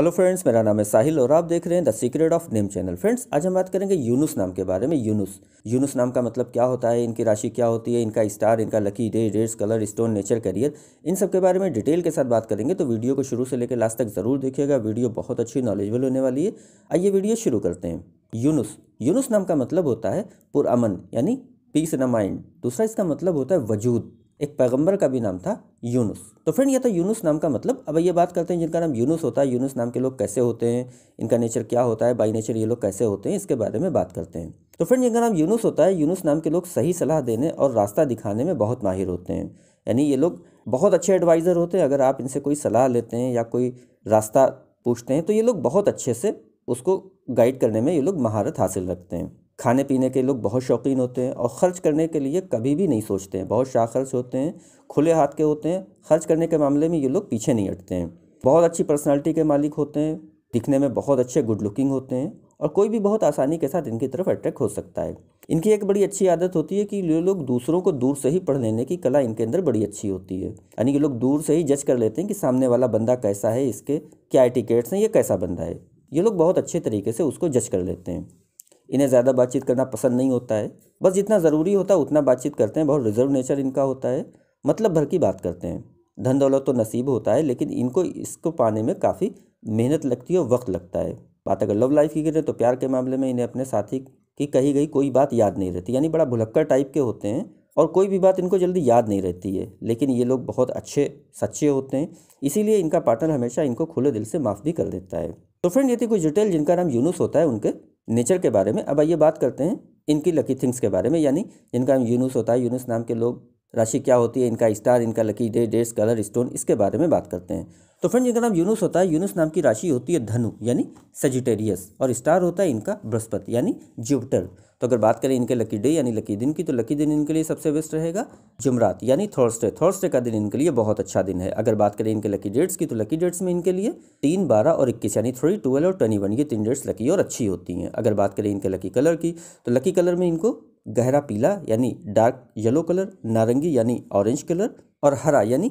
hello friends मेरा नाम है साहिल और आप देख रहे हैं the secret of name channel friends आज हम बात करेंगे यूनुस नाम के बारे में यूनुस यूनुस नाम का मतलब क्या होता है इनकी राशि क्या होती है इनका स्टार इनका lucky day dates colour stone nature career इन सब के बारे में डिटेल के साथ बात करेंगे तो वीडियो को शुरू से लेकर लास्ट तक ज़रूर देखिएगा वीडियो बहुत अच्छी नॉलेजबल होने वाली है आइए वीडियो शुरू करते हैं यूनुस यूनुस नाम का मतलब होता है पुरअमन यानी पीस इन माइंड दूसरा इसका मतलब होता है वजूद एक पैगंबर का भी नाम था यूनुस तो फ्रेंड ये था तो यूनुस नाम का मतलब अब ये बात करते हैं जिनका नाम यूनुस होता है यूनुस नाम के लोग कैसे होते हैं इनका नेचर क्या होता है बाई नेचर ये लोग कैसे होते हैं इसके बारे में बात करते हैं तो फ्रेंड जिनका नाम यूनुस होता है यूनुस नाम के लोग सही सलाह देने और रास्ता दिखाने में बहुत माहिर होते हैं यानी ये लोग बहुत अच्छे एडवाइज़र होते हैं अगर आप इनसे कोई सलाह लेते हैं या कोई रास्ता पूछते हैं तो ये लोग बहुत अच्छे से उसको गाइड करने में ये लोग महारत हासिल रखते हैं खाने पीने के लोग बहुत शौकीन होते हैं और ख़र्च करने के लिए कभी भी नहीं सोचते हैं बहुत शाखर्च होते हैं खुले हाथ के होते हैं खर्च करने के मामले में ये लोग पीछे नहीं हटते हैं बहुत अच्छी पर्सनालिटी के मालिक होते हैं दिखने में बहुत अच्छे गुड लुकिंग होते हैं और कोई भी बहुत आसानी के साथ इनकी तरफ अट्रैक्ट हो सकता है इनकी एक बड़ी अच्छी आदत होती है कि ये लोग दूसरों को दूर से ही पढ़ लेने की कला इनके अंदर बड़ी अच्छी होती है यानी ये लोग दूर से ही जज कर लेते हैं कि सामने वाला बंदा कैसा है इसके क्या एटिकेट्स हैं ये कैसा बंदा है ये लोग बहुत अच्छे तरीके से उसको जज कर लेते हैं इन्हें ज़्यादा बातचीत करना पसंद नहीं होता है बस जितना ज़रूरी होता है उतना बातचीत करते हैं बहुत रिजर्व नेचर इनका होता है मतलब भर की बात करते हैं धन दौलत तो नसीब होता है लेकिन इनको इसको पाने में काफ़ी मेहनत लगती है और वक्त लगता है बात अगर लव लाइफ की करें तो प्यार के मामले में इन्हें अपने साथी की कही गई कोई बात याद नहीं रहती यानी बड़ा भुलक्कर टाइप के होते हैं और कोई भी बात इनको जल्दी याद नहीं रहती है लेकिन ये लोग बहुत अच्छे सच्चे होते हैं इसीलिए इनका पार्टनर हमेशा इनको खुले दिल से माफ़ भी कर देता है तो फ्रेंड ये थी कुछ डिटेल जिनका नाम यूनुस होता है उनके नेचर के बारे में अब आइए बात करते हैं इनकी लकी थिंग्स के बारे में यानी जिनका यूनुस होता है यूनुस नाम के लोग राशि क्या होती है इनका स्टार इनका lucky day dates colour stone इसके बारे में बात करते हैं तो फ्रेंड इनका नाम यूनुस होता है यूनुस नाम की राशि होती है धनु यानी सजिटेरियस और स्टार होता है इनका बृहस्पति यानी जुपिटर तो अगर बात करें इनके लकी डे यानी लकी दिन की तो लकी दिन इनके लिए सबसे बेस्ट रहेगा जुमरात यानी थर्सडे थर्सडे का दिन इनके लिए बहुत अच्छा दिन है अगर बात करें इनके लकी डेट्स की तो लकी डेट्स में इनके लिए तीन बारह और इक्कीस यानी थ्री ट्वेल्व और ट्वेंटी वन ये तीन डेट्स लकी और अच्छी होती हैं अगर बात करें इनके लकी कलर की तो लकी कलर में इनको गहरा पीला यानी डार्क येलो कलर नारंगी यानी ऑरेंज कलर और हरा यानी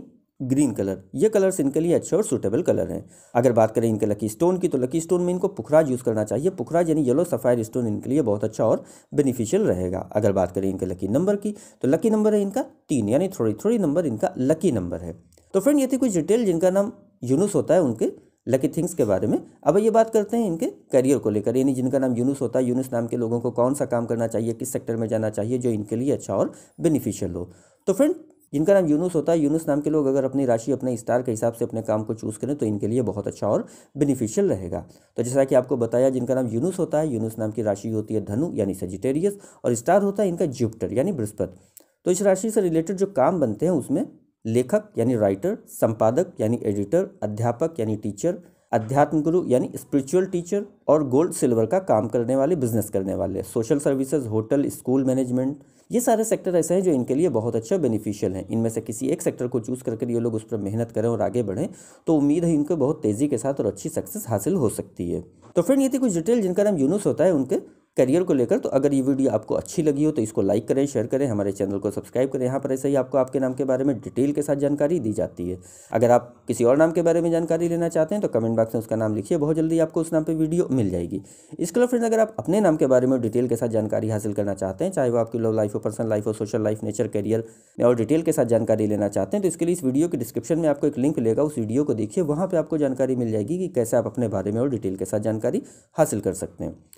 ग्रीन कलर ये कलर्स इनके लिए अच्छे और सूटेबल कलर हैं अगर बात करें इनके लकी स्टोन की तो लकी स्टोन में इनको पुखराज यूज़ करना चाहिए पुखराज यानी येलो सफ़ायर स्टोन इनके लिए बहुत अच्छा और बेनिफिशियल रहेगा अगर बात करें इनके लकी नंबर की तो लकी नंबर है इनका तीन यानी थोड़ी थोड़ी नंबर इनका लकी नंबर है तो फ्रेंड ये थी कुछ डिटेल जिनका नाम यूनुस होता है उनके लकी थिंग्स के बारे में अब ये बात करते हैं इनके करियर को लेकर यानी जिनका नाम यूनुस होता है यूनुस नाम के लोगों को कौन सा काम करना चाहिए किस सेक्टर में जाना चाहिए जो इनके लिए अच्छा और बेनिफिशियल हो तो फ्रेंड जिनका नाम यूनुस होता है यूनुस नाम के लोग अगर अपनी राशि अपने स्टार के हिसाब से अपने काम को चूज़ करें तो इनके लिए बहुत अच्छा और बेनिफिशियल रहेगा तो जैसा कि आपको बताया जिनका नाम यूनुस होता है यूनुस नाम की राशि होती है धनु यानी सजिटेरियस और स्टार होता है इनका जुपिटर यानी बृहस्पति तो इस राशि से रिलेटेड जो काम बनते हैं उसमें लेखक यानी राइटर संपादक यानी एडिटर अध्यापक यानी टीचर अध्यात्म गुरु यानी स्पिरिचुअल टीचर और गोल्ड सिल्वर का काम करने वाले बिजनेस करने वाले social services hotel school management ये सारे सेक्टर ऐसे हैं जो इनके लिए बहुत अच्छा बेनिफिशियल हैं इनमें से किसी एक सेक्टर को चूज़ करके ये लोग उस पर मेहनत करें और आगे बढ़ें तो उम्मीद है इनको बहुत तेज़ी के साथ और अच्छी सक्सेस हासिल हो सकती है तो फ्रेंड ये थी कुछ डिटेल जिनका नाम यूनुस होता है उनके करियर को लेकर तो अगर ये वीडियो आपको अच्छी लगी हो तो इसको लाइक करें शेयर करें हमारे चैनल को सब्सक्राइब करें यहाँ पर ऐसे ही आपको आपके नाम के बारे में डिटेल के साथ जानकारी दी जाती है अगर आप किसी और नाम के बारे में जानकारी लेना चाहते हैं तो कमेंट बॉक्स में उसका नाम लिखिए बहुत जल्दी आपको उस नाम पर वीडियो मिल जाएगी इसके अलावा फ्रेंड अगर आप अपने नाम के बारे में डिटेल के साथ जानकारी हासिल करना चाहते हैं चाहे वो आपकी लव लाइफ हो पर्सनल लाइफ हो सोशल लाइफ नेचर करियर में और डिटेल के साथ जानकारी लेना चाहते हैं तो इसके लिए इस वीडियो के डिस्क्रिप्शन में आपको एक लिंक लेगा उस वीडियो को देखिए वहाँ पर आपको जानकारी मिल जाएगी कि कैसे आप अपने बारे में और डिटेल के साथ जानकारी हासिल कर सकते हैं